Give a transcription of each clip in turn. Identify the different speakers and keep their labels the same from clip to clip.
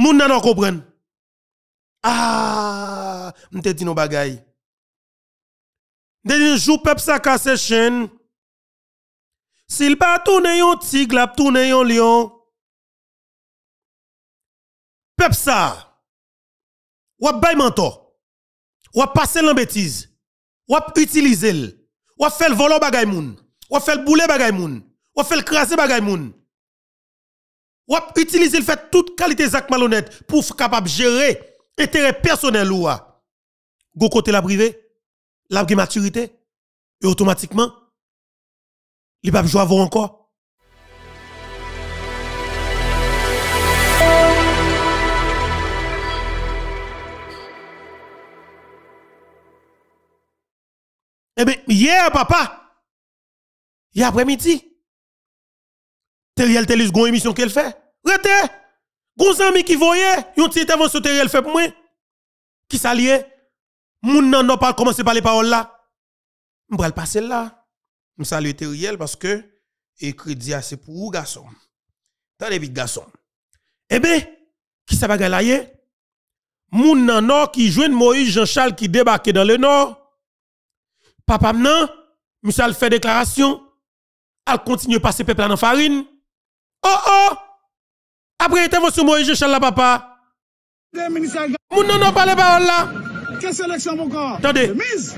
Speaker 1: Moun nan an Ah, m'te dit nou bagay. De un jour, peuple sa kase chaîne. S'il pas tourne yon tig, la tourne yon lion. Peuple ça, wap bay manto. Wap passe l'embêtise,
Speaker 2: Wap utilise l. Wap fel volo bagay moun. Wap fait le bagay moun. Wap fait le bagay moun. Ou utiliser le fait toute qualité Zach malhonnête pour capable gérer intérêt personnel ou Go côté la privé, la maturité, et automatiquement, les va jouer avant encore.
Speaker 1: Eh bien, hier, papa, hier après-midi, Teriel Telus, une émission qu'elle fait. Rete, gros amis qui
Speaker 2: voyait, yon petite intervention terre fait pour moi. Qui s'allie? Moun nan n'a pas commencé par les paroles là. M'bral passer là. M'salue Teriel parce que, et crédit c'est pour vous, garçon. T'as vite, garçon. Eh bien, qui ça la galayer? Moun nan nord qui jouen Moïse Jean-Charles qui débarque dans le nord. Papa m'nan, m'sal fait déclaration. Elle continue passer peuple en farine. Oh oh! Après intervention Moïse Jochal la papa.
Speaker 3: Moun non non parle parole là. Quelle sélection mon corps? Attendez. Mise.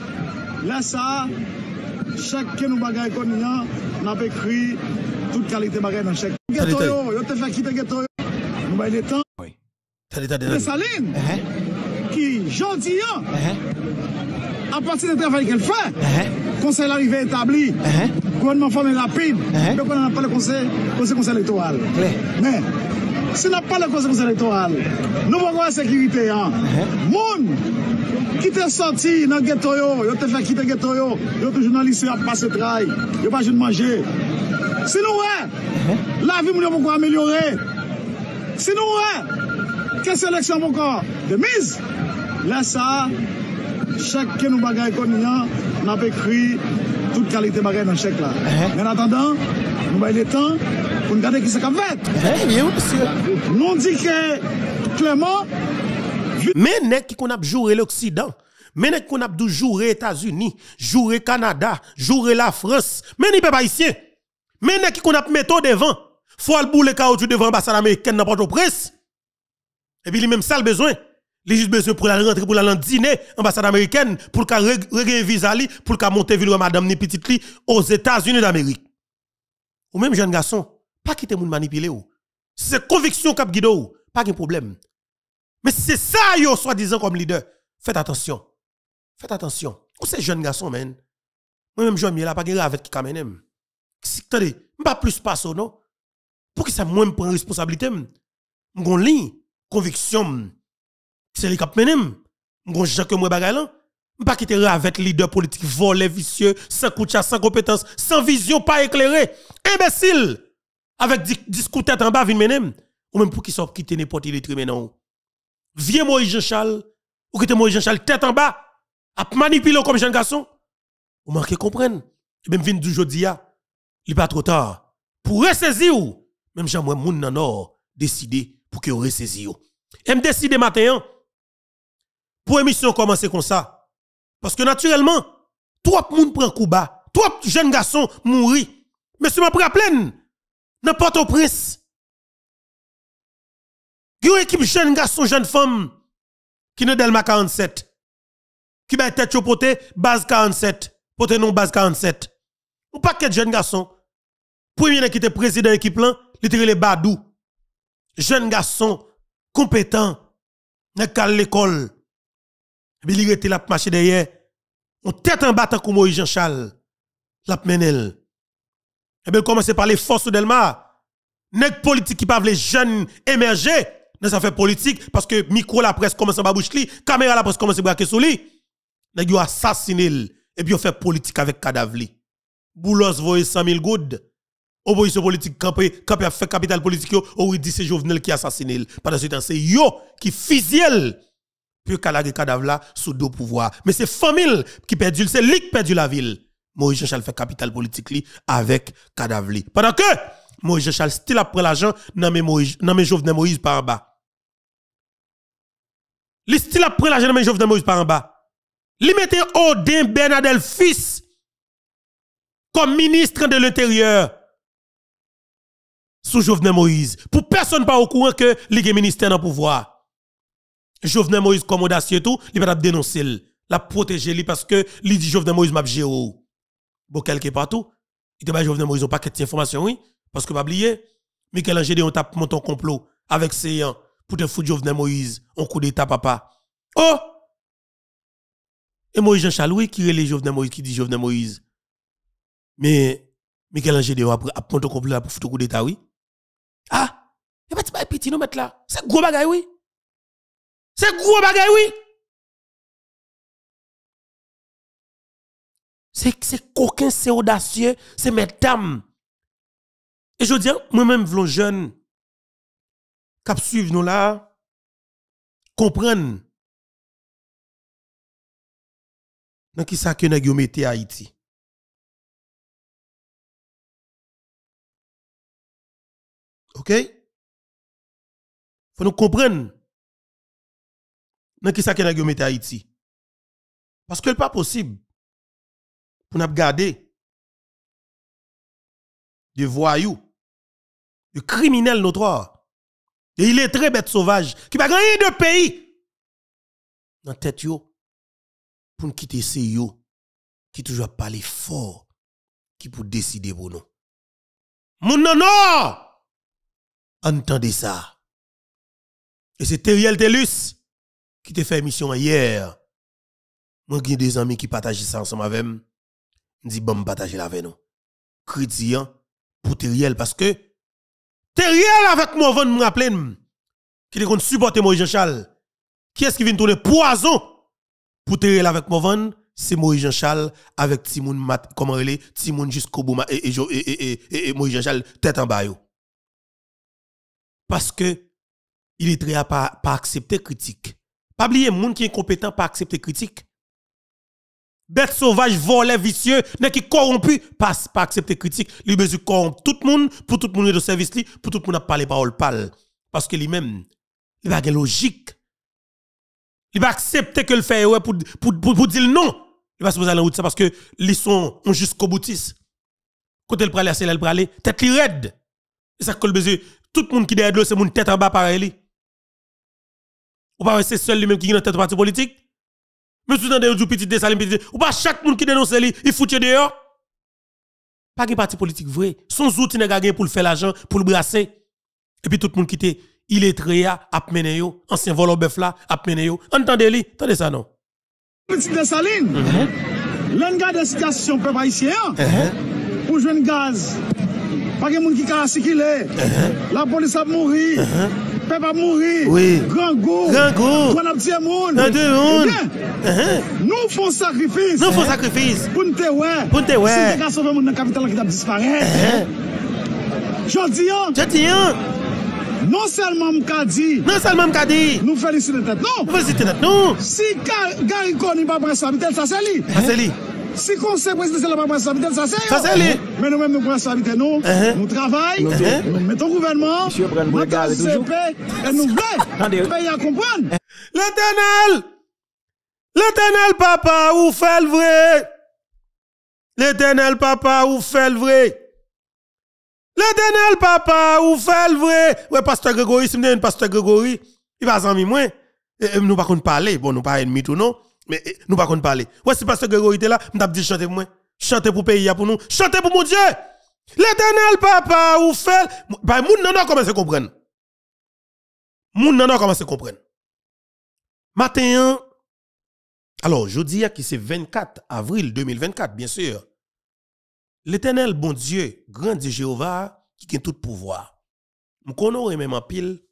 Speaker 3: Là ça, chaque nous bagaille qu'on a, on a écrit toute qualité bagaille dans chaque. Ghetto yo, yo te fait quitter ghetto yo. Nous baille le temps. Oui. Tade tade tade. Saline. Uh-huh. Qui gentil. Uh-huh. À partir du travail qu'elle fait. Uh-huh. Conseil arrivé établi. Gouvernement formé rapide. Donc on a pas le conseil, conseil conseil électoral. Mais Se nan pa le konsepons elektoral, nou wakwa sekirite yon. Moun, ki te santi nan getoyo, yo te fè ki te getoyo, yo te jounan lise ap pa se trai, yo pa joun manje. Se nou wè, la vi moun yo wakwa amelyore. Se nou wè, ke seleksyon wakwa? Demiz! Lè sa, chèk ke nou bagay kon ni yon, nan pe kri, tout kalite bagay nan chèk la. Men atandan, nou bay lè tan. Regardez qui c'est fait. Eh bien, monsieur. Nous dit que
Speaker 2: Clément. Mais ne qui qu'on a joué l'Occident. Mais nèg qu'on a joué États-Unis, joué Canada, joué la France. Mais ni pas ici. Mais ne qui qu'on a au devant. Faut le boule caoutchouc devant l'ambassade américaine n'importe port au Et puis, il même ça le besoin. Il juste besoin pour la rentrer, pour la dîner, ambassade américaine, pour qu'elle regagne visa, pour qu'elle monte ville madame ni petite li aux États-Unis d'Amérique. Ou même jeune garçon, pas quitter moun manipuler ou. C'est conviction cap guide ou, pas de problème. Mais c'est ça yo soi-disant comme leader. Faites attention. Faites attention. Ou ces jeunes garçons men. Moi même j'aime là pas guerre avec qui kamenem. Hein. Si attendez, pas plus passe non. Pour qui ça moi me prend responsabilité M'gon li conviction c'est le cap menem. M'gon gens que moi bagalan. là. M'pas quitter avec leader politique volé vicieux, sans coucha, sans compétence, sans vision pas éclairé. Imbécile avec discours tête en bas, vin menem, ou même pour qui sort quitter n'importe lettre maintenant. Vieux Moïse Jean-Charles, ou quitter Moïse Jean-Charles tête en bas, à manipuler comme jeune garçon. ou manquez comprendre. Et eh même ben, vin du jodi il n'est pas trop tard. Pour ressaisir, même j'aime moun nan or, décider pour que vous ressaisir. Et me décider matin, hein. pour émission commencer comme ça. Parce que
Speaker 1: naturellement, trop moun prend coup bas, trop jeunes garçons mourir. Mais c'est ma pris pleine, N'importe Port-au-Prince. Il y une équipe jeune garçon, jeune femme qui est Delma 47. Qui va tête
Speaker 2: poté base 47. pote non base 47. Un paquet de jeunes garçons. Premier qui était président de l'équipe là, il le Badou. Jeune garçon compétent pas l'école. Il était là pour marcher derrière. On tête en battant comme Moïse Jean-Charles. La pmenel. Et eh bien, commencez par les forces d'Elma. Nèg politique qui parle les jeunes émerger dans ça fait politique parce que micro la presse commence à babouche li, caméra la presse commence à braquer sur lui. Nèg yo assassiné et puis on fait politique avec cadavre li. Boulos voye 100 000 goudes. Opposition politique campé, campé a fait capital politique yo, ou dit c'est Jovenel qui assassiné. Pendant ce temps, c'est yo qui fusille puis calager cadavre là sous deux pouvoirs. Mais c'est famille qui perdu, c'est lui qui perdu la ville. Moïse Jean-Charles fait capital politique li avec cadavre Pendant que Moïse Jean-Charles still après l'argent dans mes Moïse dans Jovenel Moïse par en bas. Li style après l'agent dans mes Jovenel Moïse par en bas. Li mettait Odin Bernadel fils comme ministre de l'intérieur sous Jovenel Moïse. Pour personne pas au courant que les ministère dans pouvoir. Jovenel Moïse comme audacieux tout, il va dénoncer, la protéger parce que il dit Jovenel Moïse m'a géo bon quelque partout. Il te va bah, Jovenel Moïse pas cette information oui parce que pas bah, oublié. Michel on tape monte un complot avec Séan hein, pour te foutre Jovenel Moïse en coup d'état papa. Oh Et Moïse Jean Chaloui qui est le Jovenel Moïse qui dit Jovenel Moïse. Mais Michel on a monté
Speaker 1: un complot pour foutre coup d'état oui. Ah Et eh ben, pas petit nous mettre là. C'est gros bagaille oui. C'est gros bagaille oui. c'est coquin, c'est audacieux, c'est mesdames. Et je dis, moi-même, les jeune, qui suivent nous là, comprennent. Dans qui ça que nous à Haïti? OK? Faut nous comprendre. Dans qui ça que nous à Haïti? Parce que n'est pas possible. Pour nous garder des voyous, de criminels il est très bête sauvage qui pas gagné de pays dans tête pour nous quitter ces yo, qui toujours parler fort, qui pour décider pour nous. Mon non, Entendez ça. Et c'est Teriel Telus qui te fait mission hier. Moi, j'ai des amis
Speaker 2: qui partagent ça ensemble avec moi dit bon partager avec nous chrétien hein, pour Teriel parce que Teriel avec moi vont me rappeler hmm, qui est contre supporter Moïse Jean-Charles qui est-ce qui vient tourner poison pour Teriel avec moi c'est Moïse Jean-Charles avec Timoun Mat comment il est Timoun jusqu'au bout et et Moïse Jean-Charles tête en bas parce que il est très à pas pas accepter critique pas oublier monde qui est compétent pas accepter critique bête sauvage, volet vicieux, n'est qui corrompu, passe pas accepter critique, lui besoin corrompt tout le monde, pour tout le monde de service li, pour tout le monde pas parler parole pâles. Parce que lui-même, il va pas logique. Il va accepter que le fait ouais pour, pour, pour, dire non. Il va se poser à la route ça parce que les sont jusqu'au boutiste. Quand elle à c'est là, elle prale, tête li raide. C'est ça que le besoin. Tout le monde qui derrière c'est mon tête en bas pareil. Ou pas, c'est seul lui-même qui est dans tête parti politique. Monsieur petit ou pas chaque monde qui dénonce lui, il fout dehors. Pas de parti politique vrai. Son outil n'est gagné pour le faire l'argent, pour le brasser. Et puis tout le monde qui était est a mener yo, ancien volant bœuf là, Entendez-le, entendez ça non. Petit dessaline, mm uh-huh.
Speaker 3: -hmm. garde la peuple hein? uh-huh. pour jouer gaz. Pas de monde qui qu'il est uh-huh. La police a mouru. Pwede pa mouri, gran gou, gwan ap diye moun, nou pou sakrifis, pou nte wè, si nte ka sove moun nan kapital ki da dispare, jodi yon, Non seulement dit... Non seulement dit... Nous félicitons tête non. Nous félicitons tête non. Si Gary n'est pas prendre ça c'est lui. Ça ah, c'est lui. Si conseil président présidentiel pas prendre ça c'est lui. Ça c'est lui. Mais nous-mêmes nous prenons sa nous. Uh-huh. Nous travaillons. Uh-huh. Nous mettons gouvernement. Monsieur prend le CP et nous veillons. Pays
Speaker 2: à comprendre. L'éternel. L'éternel papa ou fait le vrai. L'éternel papa ou fait le vrai. L'éternel papa, ou fait le vrai. Ouais, pasteur Grégory, si un pasteur Grégory, il va s'en moins. nous pas qu'on parler, bon, nous pas ennemi tout, non? Mais nous pas qu'on parler. Ouais, si pasteur Grégory était là, m'a dit chanter pour moi. Chanter pour pays, pour nous. Chanter pour mon Dieu. L'éternel papa, ou fait. Bah, moun nan comment à comprendre. Moun nan commence à comprendre. Matin, alors, jeudi, qui c'est 24 avril 2024, bien sûr. L'Éternel, bon Dieu, grand Dieu Jéhovah, qui a tout pouvoir. Je connais même en pile,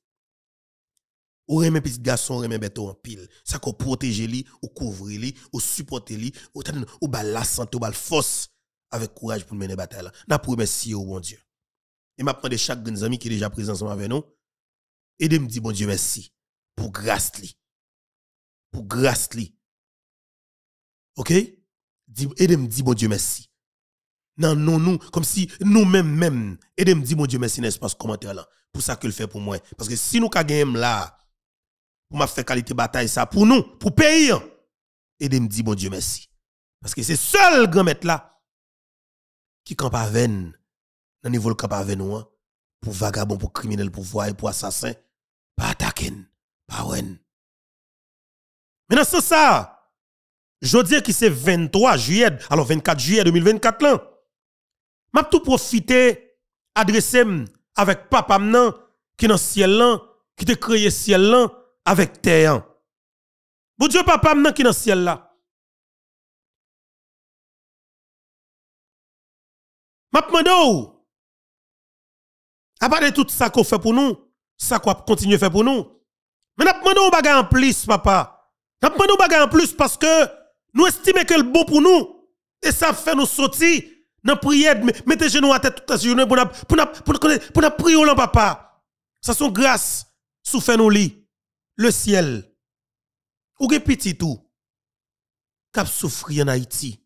Speaker 2: ou même petit garçon, ou bête en pile. Ça qu'on protège ou couvre ou supporter lui, ou, ou bal la santé, ou bal force, avec courage pour mener bataille N'a pour merci au bon Dieu. Et m'a de chaque grand ami qui est déjà présent avec nous, et de me dire bon Dieu merci, pour grâce Pour grâce Ok? Et de me dire bon Dieu merci non non nous, comme si nous-mêmes, même, et de mon Dieu, merci, n'est-ce pas, ce commentaire là. Pour ça que le fait pour moi. Parce que si nous avons là, pour m'a fait qualité bataille ça, pour nous, pour pays, hein, et de me mon Dieu, merci. Parce que c'est seul grand maître là, qui campe à veine, dans niveau le à hein, pour vagabond, pour criminel, pour voyeur, pour assassin, pas attaquer, pas Maintenant, c'est ça. Je dis que c'est 23 juillet, alors 24 juillet 2024 là m'a tout profité adresser avec papa nan qui dans ciel là qui te créé ciel là
Speaker 1: avec terre bon Dieu papa nan qui dans ciel là m'a demandé ou à part de tout ça qu'on fait pour nous ça qu'on continue faire pour nous
Speaker 2: mais n'a demandé un bagarre en plus papa n'a demandé un bagarre en plus parce que nous estimons que le bon pour nous et ça fait nous sortir dans prière, mettez genoux à tête tout la jour pour pour prier au papa. Ça sont grâce sous nous lit
Speaker 1: le ciel. Ou gen petit tout cap souffrir en Haïti.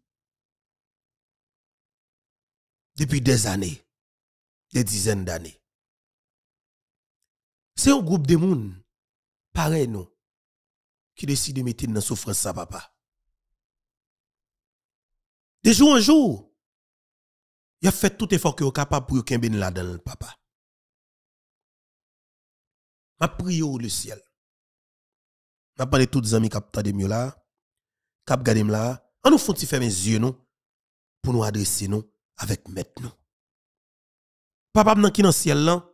Speaker 1: Depuis des années, des dizaines d'années. C'est un groupe de monde
Speaker 2: pareil nous qui décide de mettre dans souffrance sa papa.
Speaker 1: De jour en jour, il a fait tout effort que capable pour qu'il là dans le papa. M'a prié au ciel. M'a parlé tous les amis qui tande mieux là, qui gardé là, on nous font fermer les yeux non? pour nous adresser non? avec maintenant. Papa m'nan qui dans ciel là.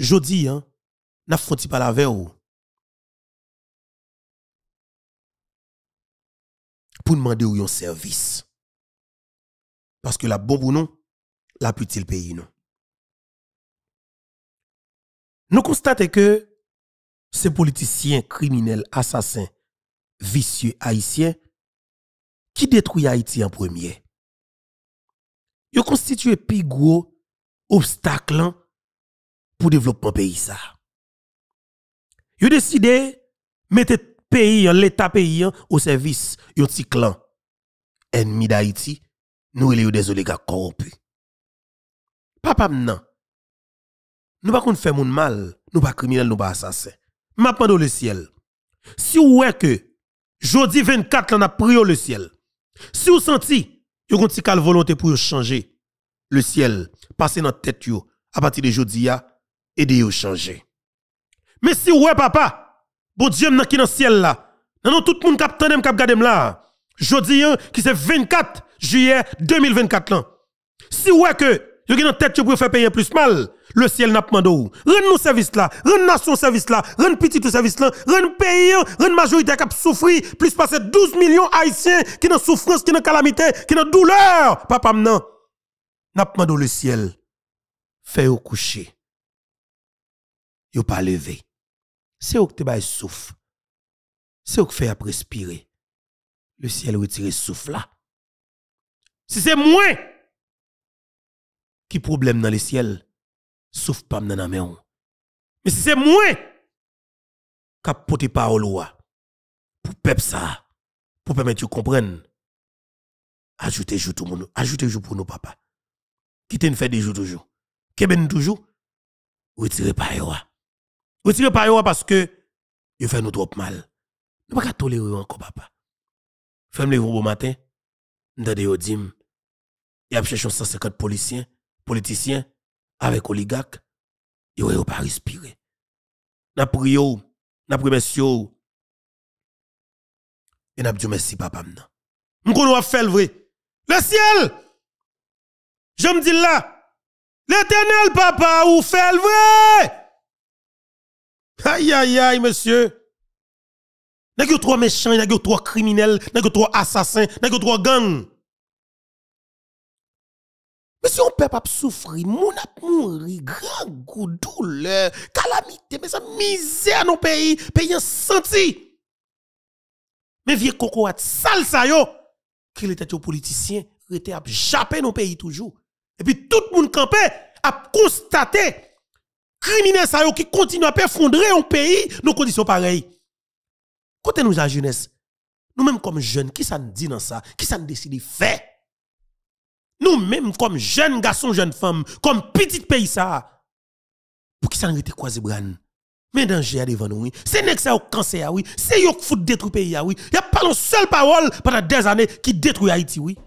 Speaker 1: Jodi hein, n'a font pas la veille oh? pour demander un service. Parce que la bon ou non, la petit pays non. Nous constatons que ces politiciens criminels, assassins, vicieux haïtiens, qui détruit Haïti en premier, ils constituent plus gros obstacle pour le développement du pays.
Speaker 2: Ils décidé de mettre l'État pays au service de petit
Speaker 1: clan ennemi d'Haïti nous il y a des oligarques Papa non. Nous pas faire mon mal, nous pas criminels, nous pas assassins.
Speaker 2: Maintenant dans le ciel. Si vous voyez que jeudi 24 on a pris le ciel. Si vous sentez vous avez une volonté pour changer le ciel, passer dans la tête à partir de jeudi vous e de changer. Mais si ouais papa, bon Dieu qui dans le ciel là, non tout le monde qui a qui vous, là, Jodi, qui c'est 24 juillet 2024 là. Si ouais que vous avez en tête pour faire payer plus mal, le ciel n'a pas demandé. Rendez nous service là, Rennes-nous nation service là, rendre petit tout service là, rendre pays, la majorité qui souffrir, plus passer 12 millions haïtiens qui ont souffrance, qui ont calamité, qui ont douleur. Papa maintenant, N'a pas demandé le
Speaker 1: ciel. Fait au coucher. Yo pas lever. C'est au que te souffle. C'est au que fait à respirer le ciel retire souffle là. Si c'est moi qui problème dans le ciel, souffle pas dans la main. Mais si c'est moi qui porte parole pour peuple ça, pour permettre de comprendre, ajoutez jour tout le monde, ajoutez jour pour nous papa. Quittez une fait des jours toujours. Keben toujours, retirez pas Retirez pas
Speaker 2: parce que il fait nous trop mal. Nous pas tolérer encore papa femme le gros bon matin, ndade yo dim, y a chèchon 150 policiers,
Speaker 1: politiciens, avec oligarques. yo yo pas respire. prio, na mes et n'a dit merci papa m'nan. M'kono a fait le vrai. Le ciel! Je me dis là, l'éternel papa ou fait le vrai! Aïe aïe aïe monsieur. Nèg yo trois méchants, nèg yo trois criminels, nèg yo trois assassins, nèg yo trois gangs. Mais si on peut pas
Speaker 2: souffrir, mon a mouri, grand goût, douleur, calamité, mais ça misère nos pays, pays en senti. Mais vieux coco sale ça yo, qu'il était yo politicien, rete à japper nos pays toujours. Et puis tout le monde campé a constaté criminels ça yo qui continue à perfondrer un pays nos conditions pareilles. Côté nous la jeunesse, nous-mêmes comme jeunes, qui s'en dit dans ça Qui s'en décide Fait Nous-mêmes comme jeunes garçons, jeunes femmes, comme petit pays ça, pour qui s'en nous était croisé bran mais danger devant nous, oui. C'est que ça au cancer, ah oui. C'est yo qui fout détruit pays, ah oui. Y a pas une seule parole pendant des années qui détruit Haïti, oui.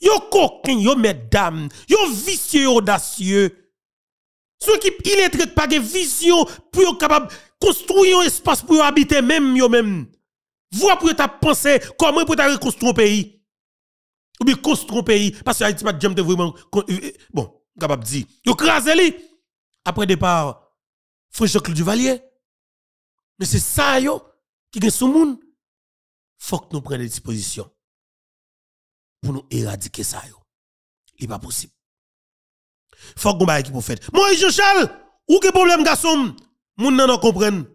Speaker 2: Yo coquin, yo mesdames, yo vicieux, audacieux. Ceux qui illettrés pas de vision pour capable construire un espace pour habiter même yo même. Voir pour ta penser comment pour ta reconstruire un pays. Ou bien construire un pays parce que Haïti pas de vraiment euh, euh, bon, capable dire. Yo crasé li après départ Frère Claude Duvalier.
Speaker 1: Mais c'est ça yo qui gagne ce monde. Faut que nous prenions des dispositions pour nous éradiquer ça yo. n'est pas possible. Faut qu'on baille qui pour faire. Moi Jean Charles, ou que problème garçon moun nan comprennent.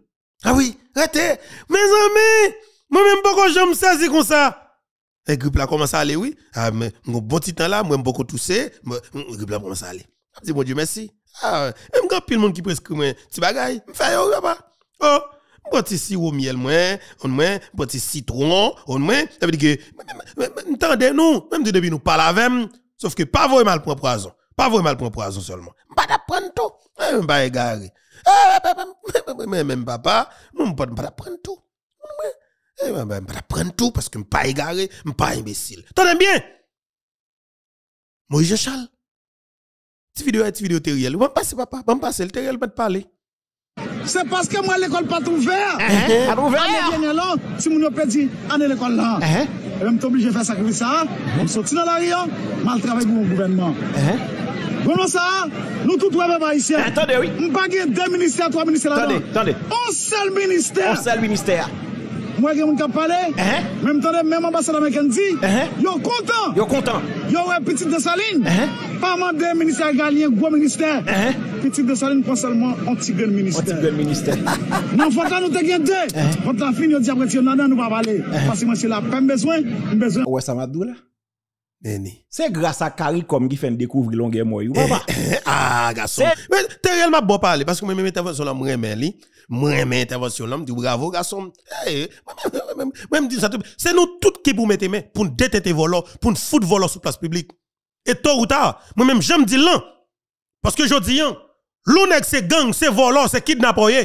Speaker 2: Ah oui, arrêtez. Mes amis, moi-même, beaucoup j'aime saisi comme ça. Et groupe là commence à aller, oui. Ah, mais, mon bon petit temps là, moi, beaucoup toussé. Hum, le groupe là commence à aller. Ah, Dis bon Dieu merci. Ah, même grand pile monde qui prescrit moi, petit bagaille, fais yo oh, papa. Oh, bon petit sirop miel moi, on moi, bon petit citron, on moi, ça veut dire que attendez nous, même de depuis nous parle avec sauf que pas voir mal propre poison. Pas voir mal propre poison seulement. Pas d'apprendre tout. Bah eh, pas égaré. Ah, bah, bah, même papa, je ne peux pas apprendre tout. Eh, bah, je ne peux pas apprendre tout parce que je ne suis pas égaré, je ne suis pas imbécile. es bien? Moïse Charles.
Speaker 3: Petite vidéo, petite vidéo, Je ne c'est papa. Bon, passe, le terriel va te parler. C'est parce que moi, l'école pas ouverte. Eh, eh, pas ouverte. Je là, si mon père dit, allez l'école là. Je suis obligé de faire comme ça. Je suis dans la rue, hein. mal travail pour mon gouvernement. Bon, ça, nous ouais les mêmes haïtiens. Attendez, oui. On n'avons deux ministères, trois ministères là Attendez, attendez. Un seul ministère. Un seul ministère. Moi, je suis Hein? Même temps, même ambassade américaine dit. Uh -huh. Yo content. Yo content. Yo ouais, petit de Saline. Uh Pas mal deux ministères galiens, gros ministères. Uh -huh. Petit de Saline, pas seulement anti-gueule ministère. Anti-gueule ministère. Non, faut nous te guider. Uh -huh. Quand la fin, yo dit après, tu n'as pas nous Uh parler. Uh-huh. Parce que moi, c'est la peine besoin. besoin. Ouais, ça m'a doué là. C'est grâce à CARICOM qui fait découvrir longue moi. Eh,
Speaker 2: eh, ah, garçon. Mais t'es réellement bon parler parce que moi-même intervention là, moi même intervention là, me dis bravo garçon. Eh, moi même dis ça c'est nous tous qui pour mettre main pour détecter voleurs, pour foutre voleurs sur place publique. Et tôt ou tard, moi-même j'aime dire là parce que je dis l'on c'est gang, c'est voleur, c'est kidnappé. Hein.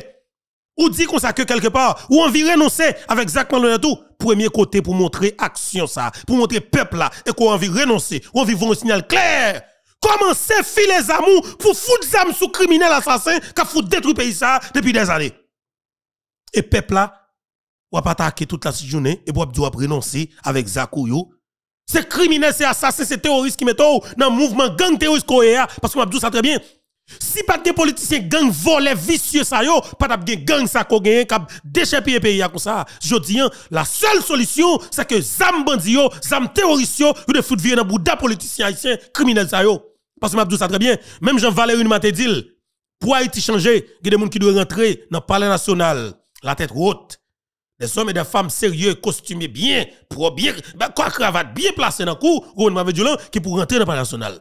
Speaker 2: Ou dit qu'on s'accueille quelque part, ou envie renoncer avec Zach Malone tout, premier côté pour montrer action ça, pour montrer peuple là, et qu'on envie renoncer, On envie voir un signal clair. Comment c'est filer les amours pour foutre les sous criminel assassin qui détruit détruire pays ça depuis des années. Et peuple là, ou pas attaquer toute la journée, et boabdou doit renoncer avec Zach C'est criminel, c'est assassin, c'est terroriste qui met dans le mouvement gang terroriste coréen, parce qu'on a dit ça très bien. Si pas des politiciens gang volés vicieux ça yo, pas de gang ça ko gagne cap déchapper pays comme ça. dis hein, la seule solution c'est que zam bandi yo, zam terroriste yo, de fout vieux dans bouda politiciens haïtiens criminels ça yo. Parce que m'a dit ça très bien, même Jean Valéry une dit pour Haïti changer, il y a des gens qui doivent rentrer dans le palais national, la tête haute. Des hommes et des femmes sérieux, costumés bien, pro bien, bah, quoi cravate bien placé dans le cou, qui pour rentrer dans le palais national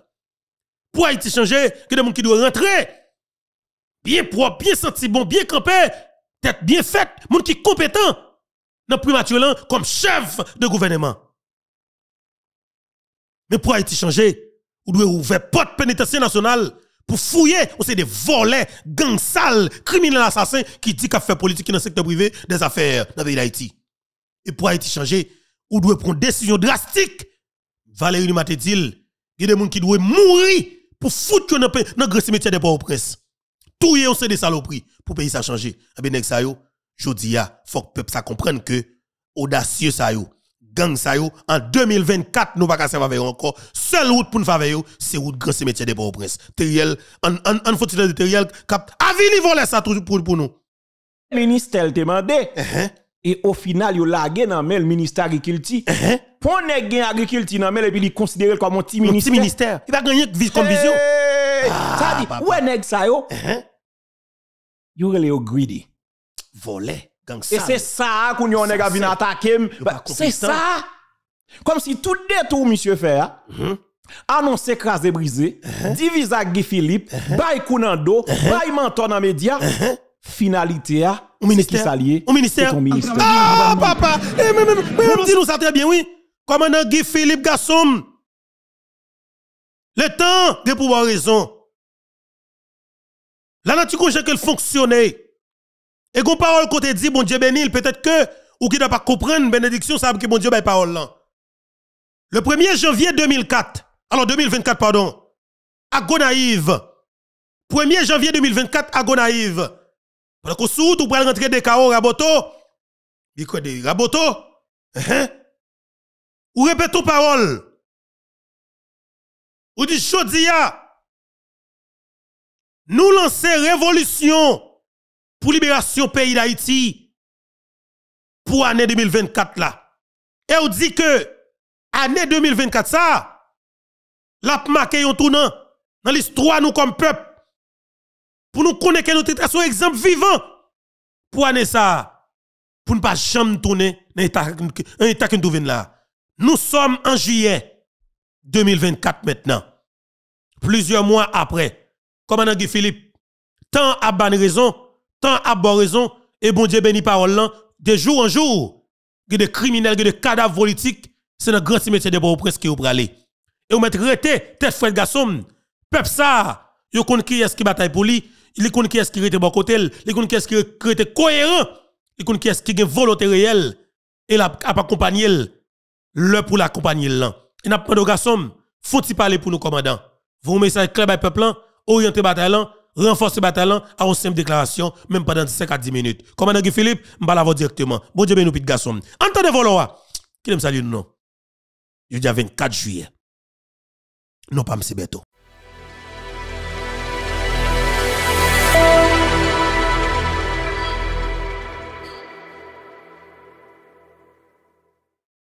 Speaker 2: pour Haïti changer, a des gens qui doivent rentrer. Bien propre, bien senti bon, bien campé, tête bien faite, gens qui sont compétents dans le primature comme chef de gouvernement. Mais pour Haïti changer, vous doit ouvrir porte pénitentiaire nationale pour fouiller, ou c'est des volets, gangs sales, criminels assassins qui disent qu'ils fait politique dans le secteur privé des affaires dans le pays d'Haïti. Et pour Haïti changer, vous devez prendre une décision drastique. Valérie Matédil, il y a des gens qui doivent mourir pour foutre dans le grand cimetière de Port-au-Prince. Tout yon c'est des saloperies pour pays ça changer. Et eh bien, ça yo, faut que peuple ça comprenne que audacieux ça yo, gang ça yo, en 2024 nous pas se avec encore. Seule route pour nous faire c'est route grand cimetière de pauvres au prince Teriel, en en en faut de Teriel cap avili voler ça toujours pour pour nous. Ministère demandé. Eh, hein? et au final yo lagué dans le ministère agriculture eh, eh. pour ne gain agriculture dans et puis il considéré comme un petit ministère ministère il va gagner comme vision eh, ça dit ah, ouais nèg ça yo yo relé au greedy volé gangster et c'est ça qu'on a nèg a venir attaquer bah, c'est ça comme si tout détour monsieur fait mm-hmm. annonce écrasé brisé mm-hmm. divise avec Guy Philippe mm-hmm. bay Kounando bay menton dans média finalité à hein. au ministère au ministère ah, ah papa eh, Mais on nous ça très bien oui
Speaker 1: comment Guy Philippe Gassom le temps de pouvoir raison la nature que qu'elle fonctionne et qu'on
Speaker 2: parole côté dit bon Dieu bénis, peut-être que ou qui n'a pas compris bénédiction ça que bon Dieu bénit parole le 1er janvier 2004 alors 2024 pardon à Gonaïve 1er janvier 2024 à Gonaïve pendant que sous tout pral rentrer
Speaker 1: des KO raboto, biko de raboto, hein? Ou répète parole. Ou dit chodia. Nous lancer révolution pour libération pays d'Haïti pour année 2024 là. Et on dit que
Speaker 2: année 2024 ça l'a marqué un tournant dans l'histoire nous comme peuple pour nous connaître que nous sommes un exemple vivant pour année ça, pour ne pas jamais tourner dans l'état qui nous là. Nous sommes en juillet 2024 maintenant, plusieurs mois après. Commandant dit Philippe, tant à bonne raison, tant à bonne raison, et bon Dieu béni parole là, de jour en jour, il des criminels, il des cadavres politiques, c'est un grand cimetière de bon presque qui est aller. Et vous mettez tête frère garçon, peuple ça, vous connaissez qui est-ce qui bataille pour lui, il connaît qui est-ce qui était bon côté, il qui est-ce qui était cohérent, il connaît qui est-ce qui a volonté réelle et l'a accompagné le pour l'accompagner là. n'a pas de garçon, faut-il parler pour nos commandants. Vous message clair à peuple orienter bataille renforcer bataille à une simple déclaration même pendant 5 à 10 minutes. Commandant Guy Philippe, m'ba la directement. Bon Dieu nous petit garçon. Entendez voloa. Qui me salue nous non? Je dis 24 juillet. Non pas M. Beto.